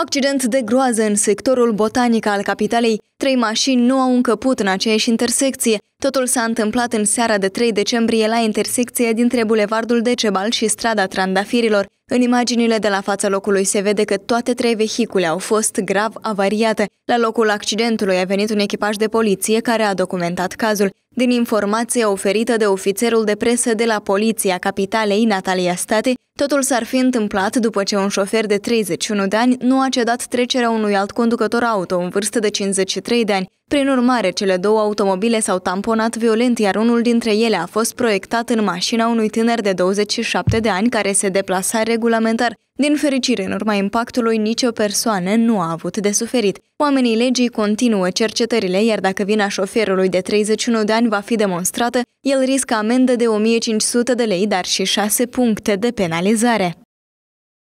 Accident de groază în sectorul botanic al capitalei. Trei mașini nu au încăput în aceeași intersecție. Totul s-a întâmplat în seara de 3 decembrie la intersecția dintre Bulevardul Decebal și Strada Trandafirilor. În imaginile de la fața locului se vede că toate trei vehicule au fost grav avariate. La locul accidentului a venit un echipaj de poliție care a documentat cazul. Din informația oferită de ofițerul de presă de la Poliția Capitalei, Natalia State, totul s-ar fi întâmplat după ce un șofer de 31 de ani nu a cedat trecerea unui alt conducător auto în vârstă de 53 23 de ani. Prin urmare, cele două automobile s-au tamponat violent, iar unul dintre ele a fost proiectat în mașina unui tânăr de 27 de ani care se deplasa regulamentar. Din fericire, în urma impactului, nicio persoană nu a avut de suferit. Oamenii legii continuă cercetările, iar dacă vina șoferului de 31 de ani va fi demonstrată, el riscă amendă de 1500 de lei, dar și 6 puncte de penalizare.